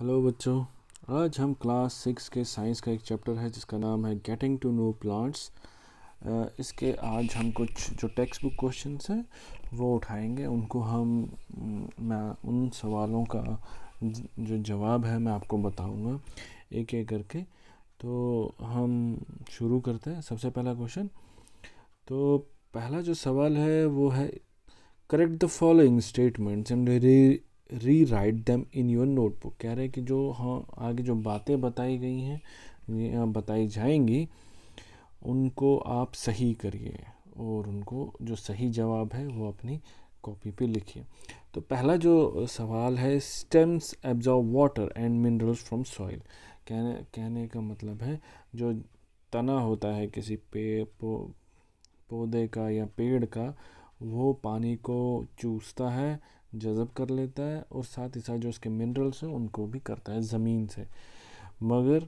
Hello बच्चों आज हम क्लास सिक्स के साइंस का एक चैप्टर है जिसका नाम है गेटिंग टू नो प्लांट्स इसके आज हम कुछ जो टेक्स्ट बुक क्वेश्चन हैं वो उठाएंगे उनको हम मैं उन सवालों का जो जवाब है मैं आपको बताऊंगा एक एक करके तो हम शुरू करते हैं सबसे पहला क्वेश्चन तो पहला जो सवाल है वो है correct the following statements and rewrite them in your notebook कह रहे हैं कि जो हाँ आगे जो बातें बताई गई हैं बताई जाएंगी उनको आप सही करिए और उनको जो सही जवाब है वो अपनी कॉपी पे लिखिए तो पहला जो सवाल है stems absorb water and minerals from soil कहने कहने का मतलब है जो तना होता है किसी पे पो, पौधे का या पेड़ का वो पानी को चूसता है जज़ब कर लेता है और साथ ही साथ जो उसके मिनरल्स हैं उनको भी करता है ज़मीन से मगर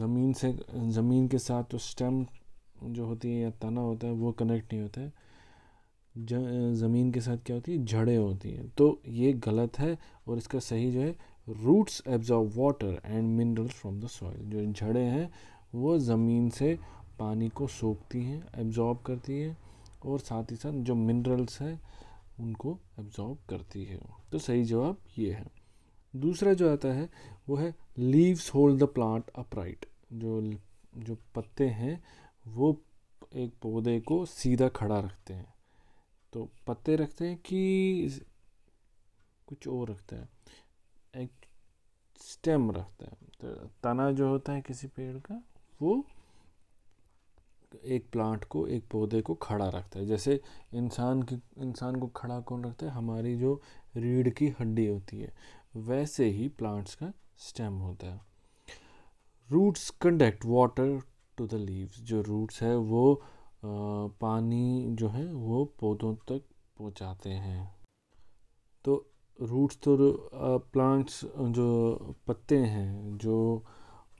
ज़मीन से ज़मीन के साथ तो स्टेम जो होती है या तना होता है वो कनेक्ट नहीं होता है ज़मीन के साथ क्या होती है जड़ें होती हैं तो ये गलत है और इसका सही जो है roots absorb water and minerals from the soil जो जड़ें हैं वो ज़मीन से पानी को सोखती हैं एब्जॉर्ब करती हैं और साथ ही साथ जो मिनरल्स हैं उनको एब्जॉर्ब करती है तो सही जवाब ये है दूसरा जो आता है वो है leaves hold the plant upright जो जो पत्ते हैं वो एक पौधे को सीधा खड़ा रखते हैं तो पत्ते रखते हैं कि कुछ और रखते हैं एक स्टेम रखते हैं तो तना जो होता है किसी पेड़ का वो एक प्लांट को एक पौधे को खड़ा रखता है जैसे इंसान की इंसान को खड़ा कौन रखता है हमारी जो रीढ़ की हड्डी होती है वैसे ही प्लांट्स का स्टेम होता है roots conduct water to the leaves जो रूट्स है वो आ, पानी जो है वो पौधों तक पहुंचाते हैं तो रूट्स तो प्लांट्स जो पत्ते हैं जो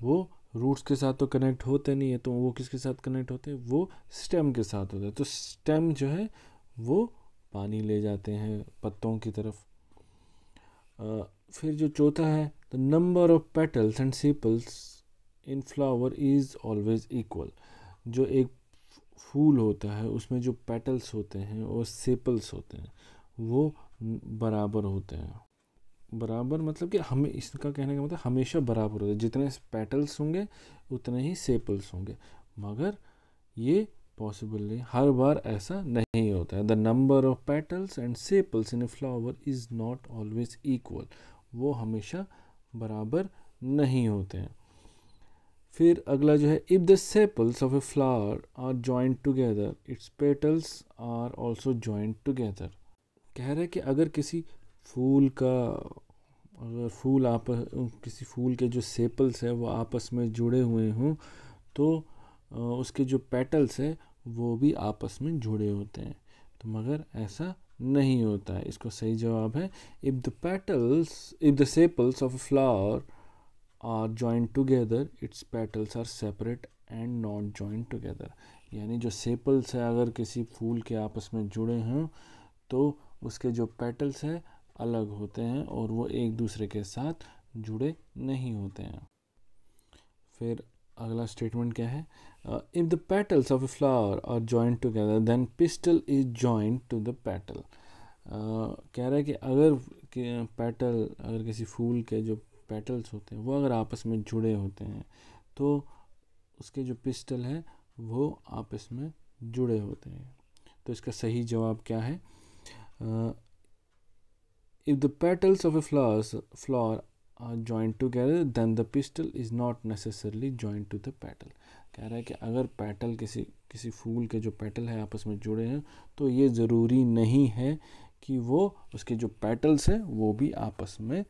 वो रूट्स के साथ तो कनेक्ट होते नहीं है तो वो किसके साथ कनेक्ट होते हैं वो स्टेम के साथ होते हैं तो स्टेम जो है वो पानी ले जाते हैं पत्तों की तरफ आ, फिर जो चौथा है the number of petals and sepals in flower is always equal जो एक फूल होता है उसमें जो पेटल्स होते हैं और सेपल्स होते हैं वो बराबर होते हैं बराबर मतलब कि हमें इसका कहने का मतलब हमेशा बराबर होता है जितने पेटल्स होंगे उतने ही सेपल्स होंगे मगर ये पॉसिबल नहीं हर बार ऐसा नहीं होता है the number of petals and sepals in a flower is not always equal वो हमेशा बराबर नहीं होते हैं फिर अगला जो है if the sepals of a flower are joint together its petals are also joint together कह रहे हैं कि अगर किसी फूल का अगर फूल आप किसी फूल के जो सेपल्स हैं वो आपस में जुड़े हुए हों तो उसके जो पेटल्स हैं वो भी आपस में जुड़े होते हैं तो मगर ऐसा नहीं होता है इसको सही जवाब है if the petals if the sepals of a flower are joint together its petals are separate and not joint together यानी जो सेपल्स है अगर किसी फूल के आपस में जुड़े हों तो उसके जो पेटल्स हैं अलग होते हैं और वो एक दूसरे के साथ जुड़े नहीं होते हैं फिर अगला स्टेटमेंट क्या है if the petals of a flower are joint together then pistil is joint to the petal कह रहा है कि अगर पैटल पेटल अगर किसी फूल के जो पेटल्स होते हैं वो अगर आपस में जुड़े होते हैं तो उसके जो पिस्टल है वो आपस में जुड़े होते हैं तो इसका सही जवाब क्या है uh, If the petals of a flowers, flower are joined together, then the pistil is not necessarily joined to the petal. कह रहा है कि अगर पेटल किसी किसी फूल के जो पेटल है आपस में जुड़े हैं तो ये ज़रूरी नहीं है कि वो उसके जो पेटल्स हैं वो भी आपस में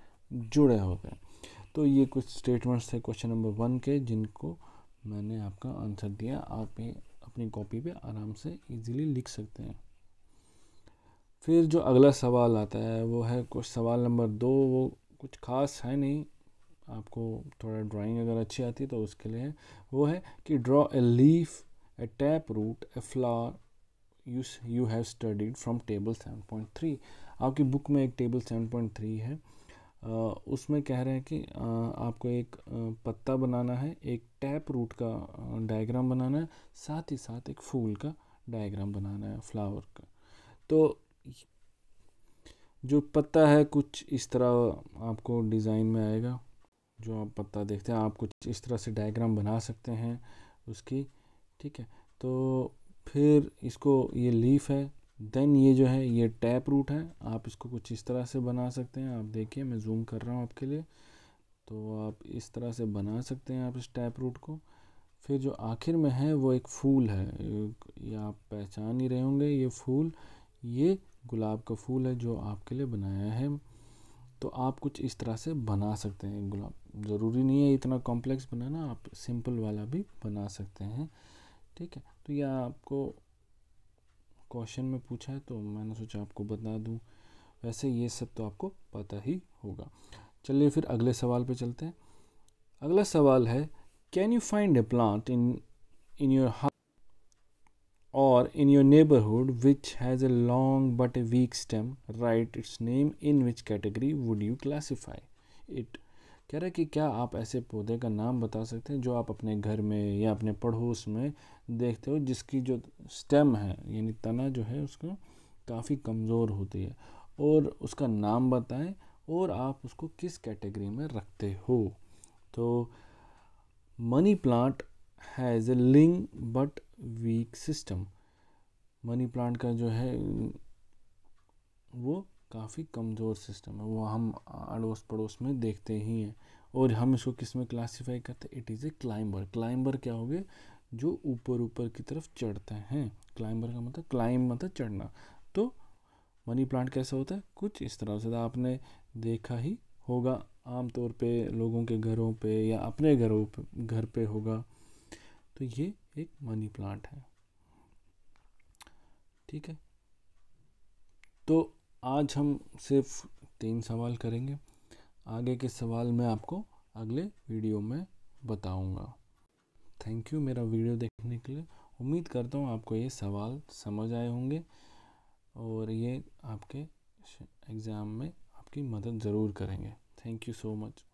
जुड़े हो गए तो ये कुछ स्टेटमेंट्स थे क्वेश्चन नंबर वन के जिनको मैंने आपका आंसर दिया आप ये अपनी कॉपी पे आराम से इजीली लिख सकते हैं फिर जो अगला सवाल आता है वो है कुछ सवाल नंबर दो वो कुछ खास है नहीं आपको थोड़ा ड्राइंग अगर अच्छी आती है तो उसके लिए वो है कि draw a leaf a tap root a flower you you have studied from table seven point three आपकी बुक में एक टेबल सेवन पॉइंट थ्री है आ, उसमें कह रहे हैं कि आ, आपको एक पत्ता बनाना है एक टैप रूट का डायग्राम बनाना है साथ ही साथ एक फूल का डायग्राम बनाना है फ्लावर का तो जो पत्ता है कुछ इस तरह आपको डिज़ाइन में आएगा जो आप पत्ता देखते हैं आप कुछ इस तरह से डायग्राम बना सकते हैं उसकी ठीक है तो फिर इसको ये लीफ है देन ये जो है ये टैप रूट है आप इसको कुछ इस तरह से बना सकते हैं आप देखिए मैं जूम कर रहा हूँ आपके लिए तो आप इस तरह से बना सकते हैं आप इस टैप रूट को फिर जो आखिर में है वो एक फूल है ये आप पहचान ही रहे होंगे ये फूल ये गुलाब का फूल है जो आपके लिए बनाया है तो आप कुछ इस तरह से बना सकते हैं गुलाब ज़रूरी नहीं है इतना कॉम्प्लेक्स बनाना आप सिंपल वाला भी बना सकते हैं ठीक है तो यह आपको क्वेश्चन में पूछा है तो मैंने सोचा आपको बता दूं वैसे ये सब तो आपको पता ही होगा चलिए फिर अगले सवाल पे चलते हैं अगला सवाल है can you find a plant in in your or in your neighborhood which has a long but a weak stem write its name in which category would you classify it कह रहा है कि क्या आप ऐसे पौधे का नाम बता सकते हैं जो आप अपने घर में या अपने पड़ोस में देखते हो जिसकी जो स्टेम है यानी तना जो है उसको काफ़ी कमज़ोर होती है और उसका नाम बताएं और आप उसको किस कैटेगरी में रखते हो तो money plant has a long but weak system money plant का जो है वो काफ़ी कमज़ोर सिस्टम है वो हम अड़ोस पड़ोस में देखते ही हैं और हम इसको किस में क्लासीफाई करते हैं it is a climber climber क्या हो गए जो ऊपर ऊपर की तरफ चढ़ते हैं क्लाइंबर का मतलब क्लाइंब मतलब चढ़ना तो मनी प्लांट कैसा होता है कुछ इस तरह से आपने देखा ही होगा आमतौर पे लोगों के घरों पे या अपने घरों पे घर पे होगा तो ये एक मनी प्लांट है ठीक है तो आज हम सिर्फ तीन सवाल करेंगे आगे के सवाल मैं आपको अगले वीडियो में बताऊंगा थैंक यू मेरा वीडियो देखने के लिए उम्मीद करता हूँ आपको ये सवाल समझ आए होंगे और ये आपके एग्ज़ाम में आपकी मदद ज़रूर करेंगे थैंक यू सो मच